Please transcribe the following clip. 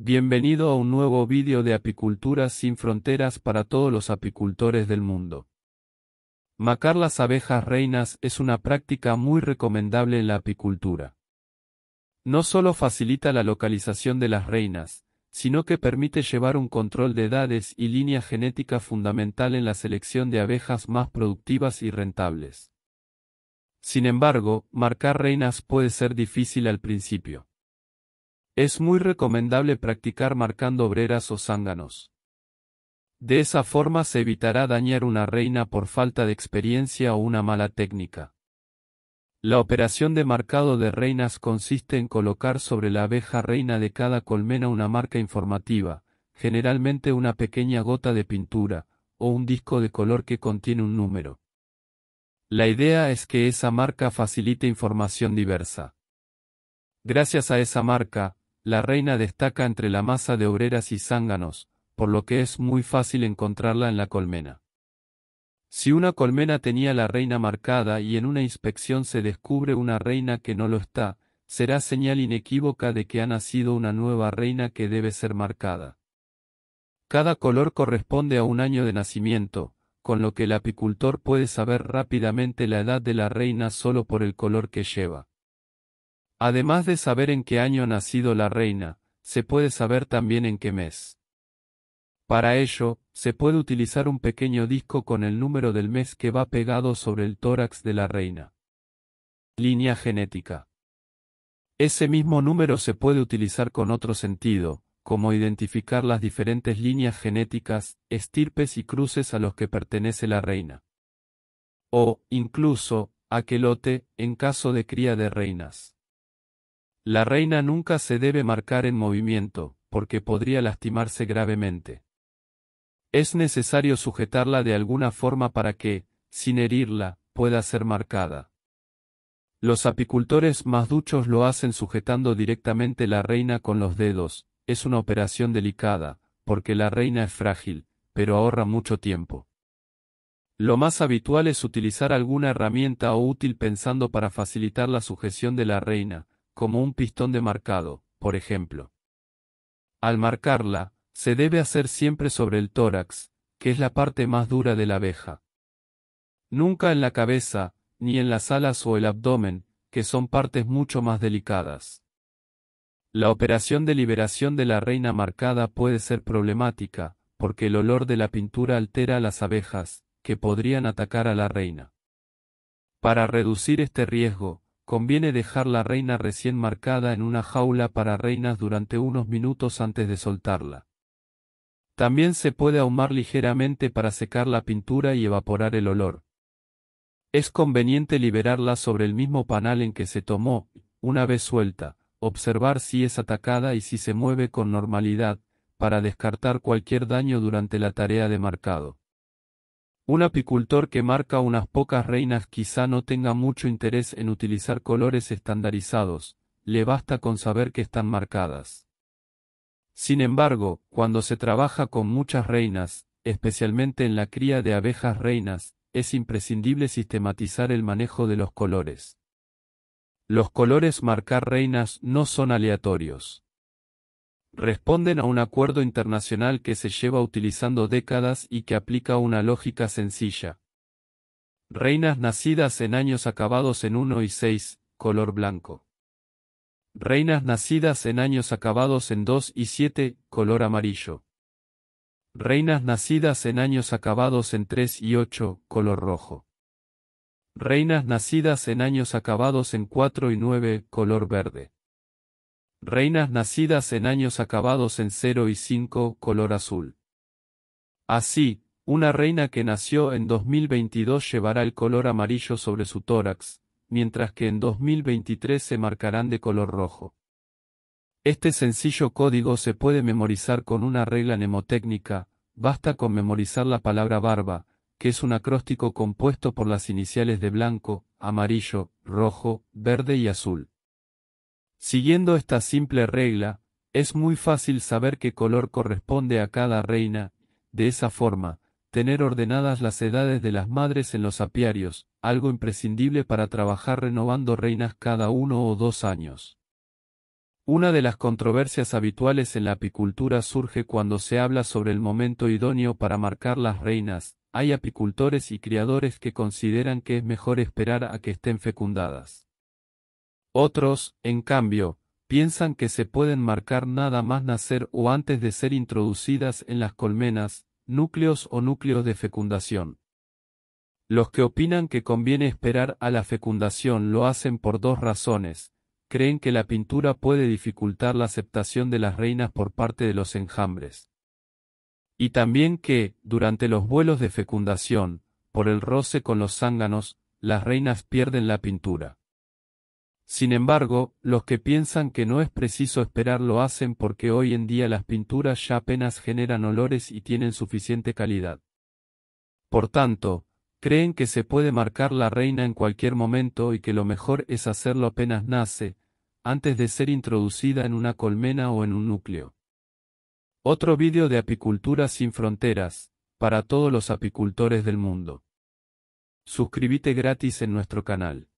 Bienvenido a un nuevo vídeo de Apicultura sin fronteras para todos los apicultores del mundo. Macar las abejas reinas es una práctica muy recomendable en la apicultura. No solo facilita la localización de las reinas, sino que permite llevar un control de edades y línea genética fundamental en la selección de abejas más productivas y rentables. Sin embargo, marcar reinas puede ser difícil al principio. Es muy recomendable practicar marcando obreras o zánganos. De esa forma se evitará dañar una reina por falta de experiencia o una mala técnica. La operación de marcado de reinas consiste en colocar sobre la abeja reina de cada colmena una marca informativa, generalmente una pequeña gota de pintura, o un disco de color que contiene un número. La idea es que esa marca facilite información diversa. Gracias a esa marca, la reina destaca entre la masa de obreras y zánganos, por lo que es muy fácil encontrarla en la colmena. Si una colmena tenía la reina marcada y en una inspección se descubre una reina que no lo está, será señal inequívoca de que ha nacido una nueva reina que debe ser marcada. Cada color corresponde a un año de nacimiento, con lo que el apicultor puede saber rápidamente la edad de la reina solo por el color que lleva. Además de saber en qué año ha nacido la reina, se puede saber también en qué mes. Para ello, se puede utilizar un pequeño disco con el número del mes que va pegado sobre el tórax de la reina. Línea genética. Ese mismo número se puede utilizar con otro sentido, como identificar las diferentes líneas genéticas, estirpes y cruces a los que pertenece la reina. O, incluso, aquelote, en caso de cría de reinas. La reina nunca se debe marcar en movimiento, porque podría lastimarse gravemente. Es necesario sujetarla de alguna forma para que, sin herirla, pueda ser marcada. Los apicultores más duchos lo hacen sujetando directamente la reina con los dedos, es una operación delicada, porque la reina es frágil, pero ahorra mucho tiempo. Lo más habitual es utilizar alguna herramienta o útil pensando para facilitar la sujeción de la reina, como un pistón de marcado, por ejemplo. Al marcarla, se debe hacer siempre sobre el tórax, que es la parte más dura de la abeja. Nunca en la cabeza, ni en las alas o el abdomen, que son partes mucho más delicadas. La operación de liberación de la reina marcada puede ser problemática, porque el olor de la pintura altera a las abejas, que podrían atacar a la reina. Para reducir este riesgo, conviene dejar la reina recién marcada en una jaula para reinas durante unos minutos antes de soltarla. También se puede ahumar ligeramente para secar la pintura y evaporar el olor. Es conveniente liberarla sobre el mismo panal en que se tomó, una vez suelta, observar si es atacada y si se mueve con normalidad, para descartar cualquier daño durante la tarea de marcado. Un apicultor que marca unas pocas reinas quizá no tenga mucho interés en utilizar colores estandarizados, le basta con saber que están marcadas. Sin embargo, cuando se trabaja con muchas reinas, especialmente en la cría de abejas reinas, es imprescindible sistematizar el manejo de los colores. Los colores marcar reinas no son aleatorios responden a un acuerdo internacional que se lleva utilizando décadas y que aplica una lógica sencilla. Reinas nacidas en años acabados en 1 y 6, color blanco. Reinas nacidas en años acabados en 2 y 7, color amarillo. Reinas nacidas en años acabados en 3 y 8, color rojo. Reinas nacidas en años acabados en 4 y 9, color verde. Reinas nacidas en años acabados en 0 y 5, color azul. Así, una reina que nació en 2022 llevará el color amarillo sobre su tórax, mientras que en 2023 se marcarán de color rojo. Este sencillo código se puede memorizar con una regla mnemotécnica, basta con memorizar la palabra barba, que es un acróstico compuesto por las iniciales de blanco, amarillo, rojo, verde y azul. Siguiendo esta simple regla, es muy fácil saber qué color corresponde a cada reina, de esa forma, tener ordenadas las edades de las madres en los apiarios, algo imprescindible para trabajar renovando reinas cada uno o dos años. Una de las controversias habituales en la apicultura surge cuando se habla sobre el momento idóneo para marcar las reinas, hay apicultores y criadores que consideran que es mejor esperar a que estén fecundadas. Otros, en cambio, piensan que se pueden marcar nada más nacer o antes de ser introducidas en las colmenas, núcleos o núcleos de fecundación. Los que opinan que conviene esperar a la fecundación lo hacen por dos razones. Creen que la pintura puede dificultar la aceptación de las reinas por parte de los enjambres. Y también que, durante los vuelos de fecundación, por el roce con los zánganos, las reinas pierden la pintura. Sin embargo, los que piensan que no es preciso esperar lo hacen porque hoy en día las pinturas ya apenas generan olores y tienen suficiente calidad. Por tanto, creen que se puede marcar la reina en cualquier momento y que lo mejor es hacerlo apenas nace, antes de ser introducida en una colmena o en un núcleo. Otro vídeo de Apicultura sin Fronteras, para todos los apicultores del mundo. Suscríbete gratis en nuestro canal.